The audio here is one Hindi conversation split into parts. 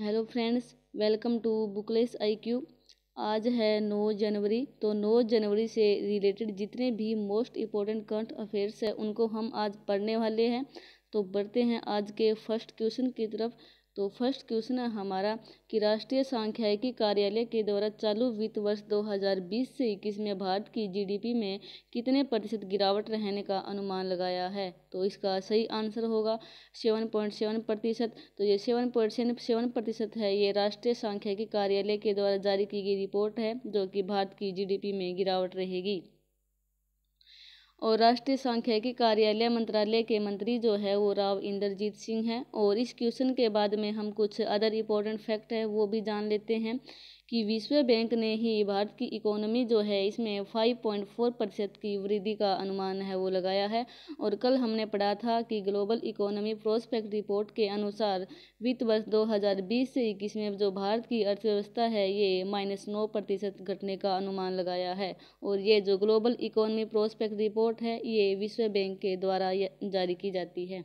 hello friends welcome to Bookless I Q आज है 9 जनवरी तो 9 जनवरी से रिलेटेड जितने भी मोस्ट इम्पोर्टेंट करंट अफेयर्स है उनको हम आज पढ़ने वाले हैं तो बढ़ते हैं आज के फर्स्ट क्वेश्चन की तरफ तो फर्स्ट क्वेश्चन है हमारा कि राष्ट्रीय सांख्यिकी कार्यालय के द्वारा चालू वित्त वर्ष 2020 से इक्कीस में भारत की जीडीपी में कितने प्रतिशत गिरावट रहने का अनुमान लगाया है तो इसका सही आंसर होगा सेवन पॉइंट सेवन प्रतिशत तो ये सेवन पॉइंट सेवन प्रतिशत है ये राष्ट्रीय सांख्यिकी कार्यालय के द्वारा जारी की गई रिपोर्ट है जो कि भारत की जी में गिरावट रहेगी और राष्ट्रीय सांख्यिकी कार्यालय मंत्रालय के मंत्री जो है वो राव इंद्रजीत सिंह हैं और इस क्वेश्चन के बाद में हम कुछ अदर इम्पोर्टेंट फैक्ट है वो भी जान लेते हैं कि विश्व बैंक ने ही भारत की इकोनॉमी जो है इसमें 5.4 प्रतिशत की वृद्धि का अनुमान है वो लगाया है और कल हमने पढ़ा था कि ग्लोबल इकोनॉमी प्रोस्पेक्ट रिपोर्ट के अनुसार वित्त वर्ष 2020 से इक्कीस में जो भारत की अर्थव्यवस्था है ये माइनस नौ प्रतिशत घटने का अनुमान लगाया है और ये जो ग्लोबल इकोनॉमी प्रोस्पेक्ट रिपोर्ट है ये विश्व बैंक के द्वारा जारी की जाती है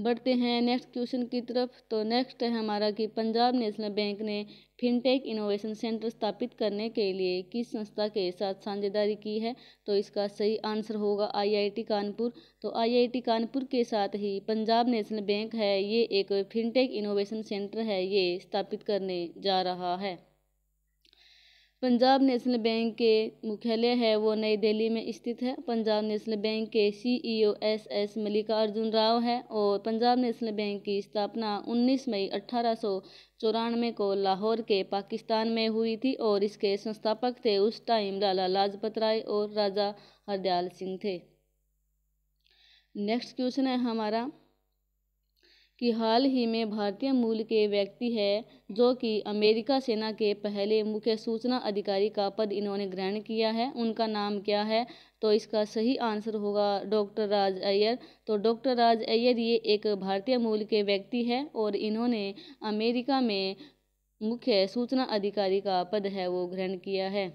बढ़ते हैं नेक्स्ट क्वेश्चन की तरफ तो नेक्स्ट है हमारा कि पंजाब नेशनल बैंक ने फिनटेक इनोवेशन सेंटर स्थापित करने के लिए किस संस्था के साथ साझेदारी की है तो इसका सही आंसर होगा आईआईटी कानपुर तो आईआईटी कानपुर के साथ ही पंजाब नेशनल बैंक है ये एक फिनटेक इनोवेशन सेंटर है ये स्थापित करने जा रहा है पंजाब नेशनल बैंक के मुख्यालय है वो नई दिल्ली में स्थित है पंजाब नेशनल बैंक के CEO S S Mallikarjun Rao है और पंजाब नेशनल बैंक की स्थापना 19 मई अठारह को लाहौर के पाकिस्तान में हुई थी और इसके संस्थापक थे उस टाइम लाला लाजपत राय और राजा हरदयाल सिंह थे नेक्स्ट क्वेश्चन है हमारा कि हाल ही में भारतीय मूल के व्यक्ति है जो कि अमेरिका सेना के पहले मुख्य सूचना अधिकारी का पद इन्होंने ग्रहण किया है उनका नाम क्या है तो इसका सही आंसर होगा डॉक्टर राज अय्यर तो डॉक्टर राज अय्यर ये एक भारतीय मूल के व्यक्ति है और इन्होंने अमेरिका में मुख्य सूचना अधिकारी का पद है वो ग्रहण किया है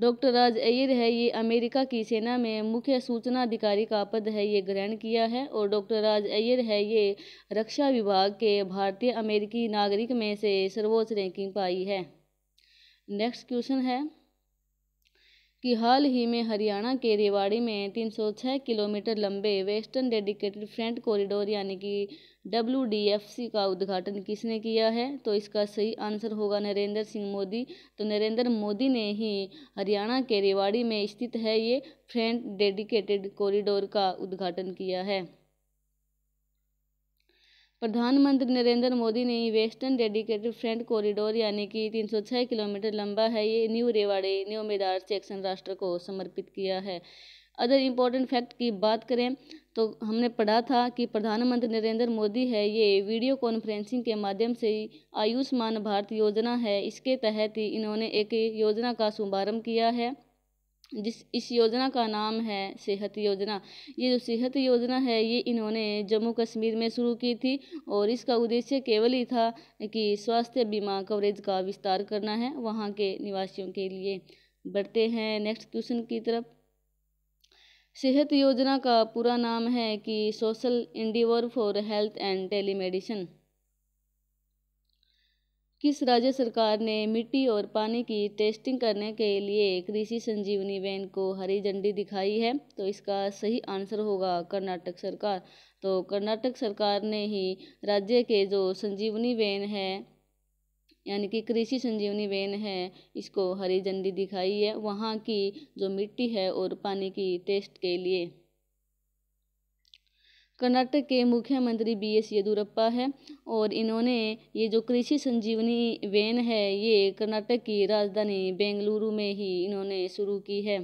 डॉक्टर राज अय्यर है ये अमेरिका की सेना में मुख्य सूचना अधिकारी का पद है ये ग्रहण किया है और डॉक्टर राज अय्यर है ये रक्षा विभाग के भारतीय अमेरिकी नागरिक में से सर्वोच्च रैंकिंग पाई है नेक्स्ट क्वेश्चन है कि हाल ही में हरियाणा के रेवाड़ी में 306 किलोमीटर लंबे वेस्टर्न डेडिकेटेड फ्रंट कॉरिडोर यानी कि डब्ल्यू का उद्घाटन किसने किया है तो इसका सही आंसर होगा नरेंद्र सिंह मोदी तो नरेंद्र मोदी ने ही हरियाणा के रेवाड़ी में स्थित है ये फ्रंट डेडिकेटेड कॉरिडोर का उद्घाटन किया है प्रधानमंत्री नरेंद्र मोदी ने वेस्टर्न डेडिकेटेड फ्रंट कॉरिडोर यानी कि 306 किलोमीटर लंबा है ये new Rewari new Madar section राष्ट्र को समर्पित किया है अदर इम्पोर्टेंट फैक्ट की बात करें तो हमने पढ़ा था कि प्रधानमंत्री नरेंद्र मोदी है ये वीडियो कॉन्फ्रेंसिंग के माध्यम से आयुष्मान भारत योजना है इसके तहत ही इन्होंने एक योजना का शुभारम्भ किया है जिस इस योजना का नाम है सेहत योजना ये जो सेहत योजना है ये इन्होंने जम्मू कश्मीर में शुरू की थी और इसका उद्देश्य केवल ही था कि स्वास्थ्य बीमा कवरेज का विस्तार करना है वहाँ के निवासियों के लिए बढ़ते हैं नेक्स्ट क्वेश्चन की तरफ सेहत योजना का पूरा नाम है कि social endeavour for health and telemedicine किस राज्य सरकार ने मिट्टी और पानी की टेस्टिंग करने के लिए कृषि संजीवनी वैन को हरी झंडी दिखाई है तो इसका सही आंसर होगा कर्नाटक सरकार तो कर्नाटक सरकार ने ही राज्य के जो संजीवनी वैन है यानी कि कृषि संजीवनी वैन है इसको हरी झंडी दिखाई है वहाँ की जो मिट्टी है और पानी की टेस्ट के लिए कर्नाटक के मुख्यमंत्री बी एस येदुरप्पा है और इन्होंने ये जो कृषि संजीवनी वैन है ये कर्नाटक की राजधानी बेंगलुरु में ही इन्होंने शुरू की है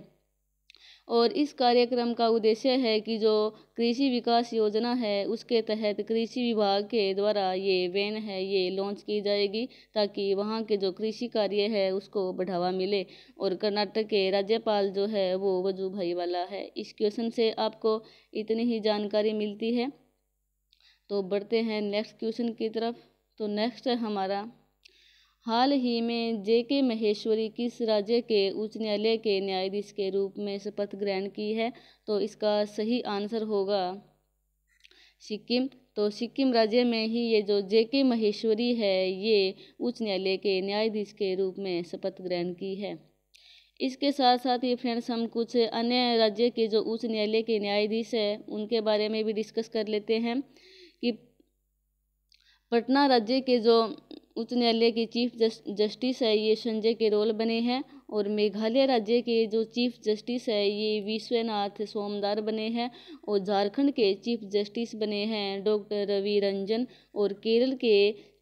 और इस कार्यक्रम का उद्देश्य है कि जो कृषि विकास योजना है उसके तहत कृषि विभाग के द्वारा ये वैन है ये लॉन्च की जाएगी ताकि वहाँ के जो कृषि कार्य है उसको बढ़ावा मिले और कर्नाटक के राज्यपाल जो है वो वजू भाई वाला है इस क्वेश्चन से आपको इतनी ही जानकारी मिलती है तो बढ़ते हैं नेक्स्ट क्वेश्चन की तरफ तो नेक्स्ट है हमारा हाल ही में जे के महेश्वरी किस राज्य के उच्च न्यायालय के न्यायाधीश के रूप में शपथ ग्रहण की है तो इसका सही आंसर होगा सिक्किम तो सिक्किम राज्य में ही ये जो जे के महेश्वरी है ये उच्च न्यायालय के न्यायाधीश के रूप में शपथ ग्रहण की है इसके साथ साथ ये फ्रेंड्स हम कुछ अन्य राज्य के जो उच्च न्यायालय के न्यायाधीश हैं उनके बारे में भी डिस्कस कर लेते हैं कि पटना राज्य के जो उच्च न्यायालय के चीफ जस्टिस है ये संजय के रोल बने हैं और मेघालय राज्य के जो चीफ जस्टिस है ये विश्वनाथ सोमदार बने हैं और झारखंड के चीफ जस्टिस बने हैं डॉक्टर रवि रंजन और केरल के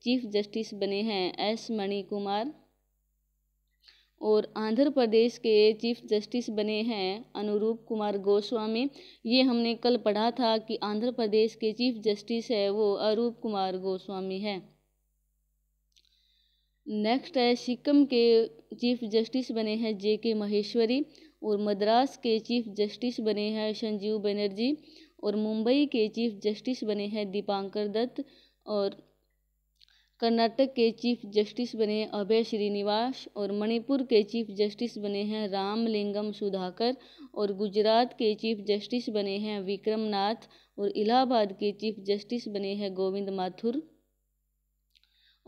चीफ जस्टिस बने हैं एस मणि कुमार और आंध्र प्रदेश के चीफ जस्टिस बने हैं अनुरूप कुमार गोस्वामी ये हमने कल पढ़ा था कि आंध्र प्रदेश के चीफ जस्टिस है वो अरूप कुमार गोस्वामी है नेक्स्ट है सिक्किम के चीफ जस्टिस बने हैं जे के महेश्वरी और मद्रास के चीफ जस्टिस बने हैं संजीव बनर्जी और मुंबई के चीफ जस्टिस बने हैं दीपांकर दत्त और कर्नाटक के चीफ जस्टिस बने अभय श्रीनिवास और मणिपुर के चीफ जस्टिस बने हैं रामलिंगम सुधाकर और गुजरात के चीफ जस्टिस बने हैं विक्रम नाथ और इलाहाबाद के चीफ जस्टिस बने हैं गोविंद माथुर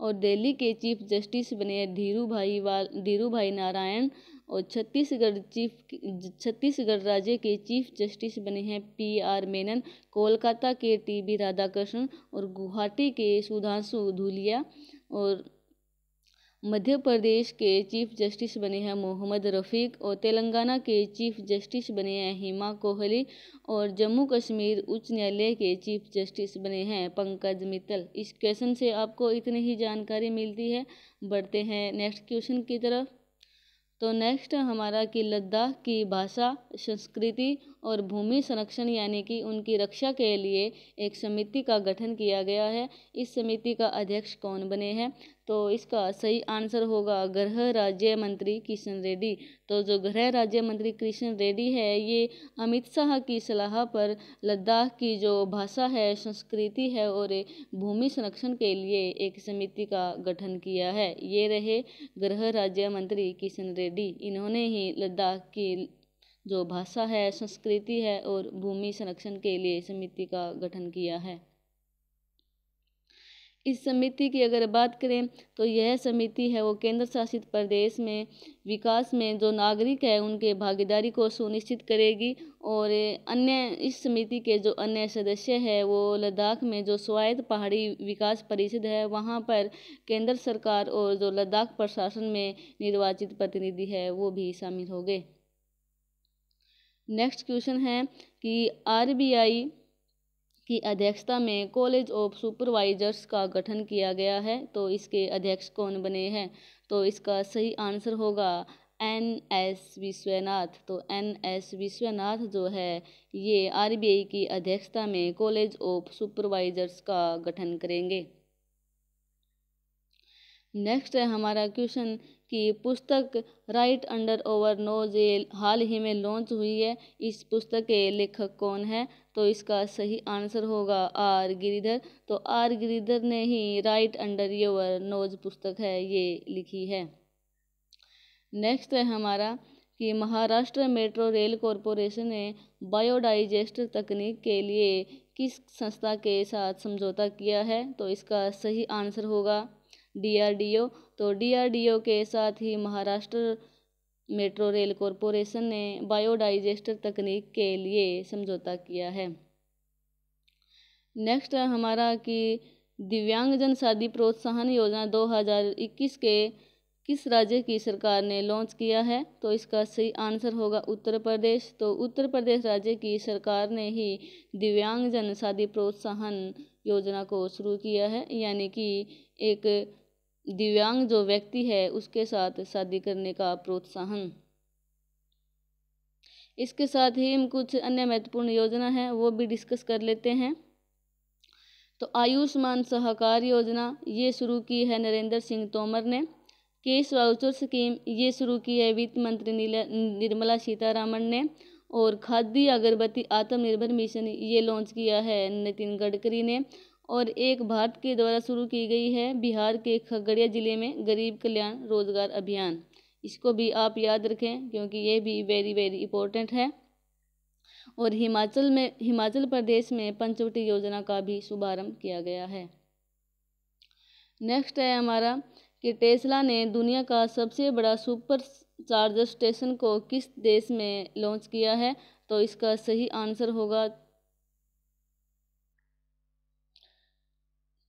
और दिल्ली के चीफ जस्टिस बने धीरू भाई धीरू भाई नारायण और छत्तीसगढ़ चीफ छत्तीसगढ़ राज्य के चीफ जस्टिस बने हैं पी आर मेनन कोलकाता के टी बी राधाकृष्णन और गुवाहाटी के सुधांशु धुलिया और मध्य प्रदेश के चीफ जस्टिस बने हैं मोहम्मद रफ़ीक और तेलंगाना के चीफ जस्टिस बने हैं हिमा कोहली और जम्मू कश्मीर उच्च न्यायालय के चीफ जस्टिस बने हैं पंकज मित्तल इस क्वेश्चन से आपको इतनी ही जानकारी मिलती है बढ़ते हैं नेक्स्ट क्वेश्चन की तरफ तो नेक्स्ट हमारा कि लद्दाख की भाषा संस्कृति और भूमि संरक्षण यानी कि उनकी रक्षा के लिए एक समिति का गठन किया गया है इस समिति का अध्यक्ष कौन बने हैं तो इसका सही आंसर होगा गृह राज्य मंत्री किशन रेड्डी तो जो गृह राज्य मंत्री किशन रेड्डी है ये अमित शाह की सलाह पर लद्दाख की जो भाषा है संस्कृति है और भूमि संरक्षण के लिए एक समिति का गठन किया है ये रहे गृह राज्य मंत्री किशन रेड्डी इन्होंने ही लद्दाख की जो भाषा है संस्कृति है और भूमि संरक्षण के लिए समिति का गठन किया है इस समिति की अगर बात करें तो यह समिति है वो केंद्र शासित प्रदेश में विकास में जो नागरिक है उनके भागीदारी को सुनिश्चित करेगी और अन्य इस समिति के जो अन्य सदस्य है वो लद्दाख में जो स्वायत्त पहाड़ी विकास परिषद है वहाँ पर केंद्र सरकार और जो लद्दाख प्रशासन में निर्वाचित प्रतिनिधि है वो भी शामिल हो गए नेक्स्ट क्वेश्चन है कि आर की अध्यक्षता में कॉलेज ऑफ सुपरवाइजर्स का गठन किया गया है तो इसके अध्यक्ष कौन बने हैं तो इसका सही आंसर होगा एन एस विश्वनाथ तो एन एस विश्वनाथ जो है ये आरबीआई की अध्यक्षता में कॉलेज ऑफ सुपरवाइजर्स का गठन करेंगे नेक्स्ट है हमारा क्वेश्चन की पुस्तक राइट अंडर ओवर नोज ये हाल ही में लॉन्च हुई है इस पुस्तक के लेखक कौन है तो इसका सही आंसर होगा आर गिरिधर तो आर गिरिधर ने ही राइट अंडर योवर नोज पुस्तक है ये लिखी है नेक्स्ट है हमारा कि महाराष्ट्र मेट्रो रेल कॉरपोरेशन ने बायोडाइजेस्ट तकनीक के लिए किस संस्था के साथ समझौता किया है तो इसका सही आंसर होगा डीआरडीओ तो डीआरडीओ के साथ ही महाराष्ट्र मेट्रो रेल कॉरपोरेशन ने बायोडाइजेस्टर तकनीक के लिए समझौता किया है नेक्स्ट हमारा कि दिव्यांगजन शादी प्रोत्साहन योजना 2021 के किस राज्य की सरकार ने लॉन्च किया है तो इसका सही आंसर होगा उत्तर प्रदेश तो उत्तर प्रदेश राज्य की सरकार ने ही दिव्यांगजन शादी प्रोत्साहन योजना को शुरू किया है यानी कि एक दिव्यांग जो व्यक्ति है उसके साथ शादी करने का प्रोत्साहन इसके साथ ही हम कुछ अन्य महत्वपूर्ण योजना है वो भी डिस्कस कर लेते हैं तो आयुष्मान सहकार योजना ये शुरू की है नरेंद्र सिंह तोमर ने केस वाउचर स्कीम ये शुरू की है वित्त मंत्री निर्मला सीतारामन ने और खादी अगरबत्ती आत्मनिर्भर मिशन ये लॉन्च किया है नितिन गडकरी ने और एक भारत के द्वारा शुरू की गई है बिहार के खगड़िया ज़िले में गरीब कल्याण रोजगार अभियान इसको भी आप याद रखें क्योंकि ये भी वेरी वेरी इम्पोर्टेंट है और हिमाचल में हिमाचल प्रदेश में पंचवटी योजना का भी शुभारंभ किया गया है नेक्स्ट है हमारा कि टेस्ला ने दुनिया का सबसे बड़ा सुपर चार्जर स्टेशन को किस देश में लॉन्च किया है तो इसका सही आंसर होगा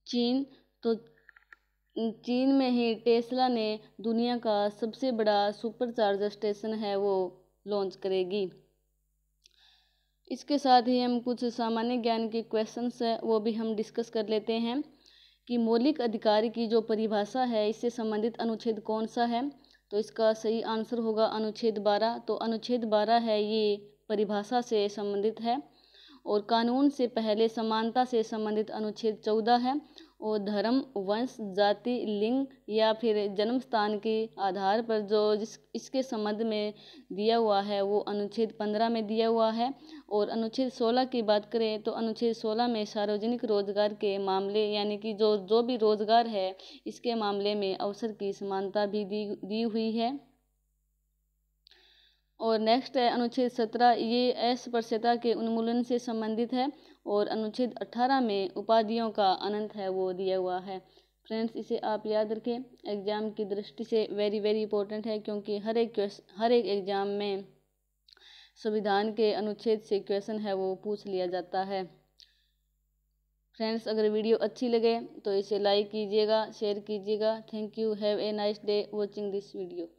चीन तो चीन में ही टेस्ला ने दुनिया का सबसे बड़ा सुपर चार्जर स्टेशन है वो लॉन्च करेगी इसके साथ ही हम कुछ सामान्य ज्ञान के क्वेश्चंस हैं वो भी हम डिस्कस कर लेते हैं कि मौलिक अधिकार की जो परिभाषा है इससे संबंधित अनुच्छेद कौन सा है तो इसका सही आंसर होगा अनुच्छेद बारह तो अनुच्छेद बारह है ये परिभाषा से संबंधित है और कानून से पहले समानता से संबंधित अनुच्छेद चौदह है और धर्म वंश जाति लिंग या फिर जन्म स्थान के आधार पर जो जिस इसके संबंध में दिया हुआ है वो अनुच्छेद पंद्रह में दिया हुआ है और अनुच्छेद सोलह की बात करें तो अनुच्छेद सोलह में सार्वजनिक रोजगार के मामले यानी कि जो जो भी रोजगार है इसके मामले में अवसर की समानता भी दी दी हुई है और नेक्स्ट है अनुच्छेद सत्रह ये अस्पृश्यता के उन्मूलन से संबंधित है और अनुच्छेद अट्ठारह में उपाधियों का अनंत है वो दिया हुआ है फ्रेंड्स इसे आप याद रखें एग्ज़ाम की दृष्टि से वेरी वेरी इंपॉर्टेंट है क्योंकि हर एक हर एक एग्ज़ाम में संविधान के अनुच्छेद से क्वेश्चन है वो पूछ लिया जाता है फ्रेंड्स अगर वीडियो अच्छी लगे तो इसे लाइक कीजिएगा शेयर कीजिएगा thank you have a nice day watching this video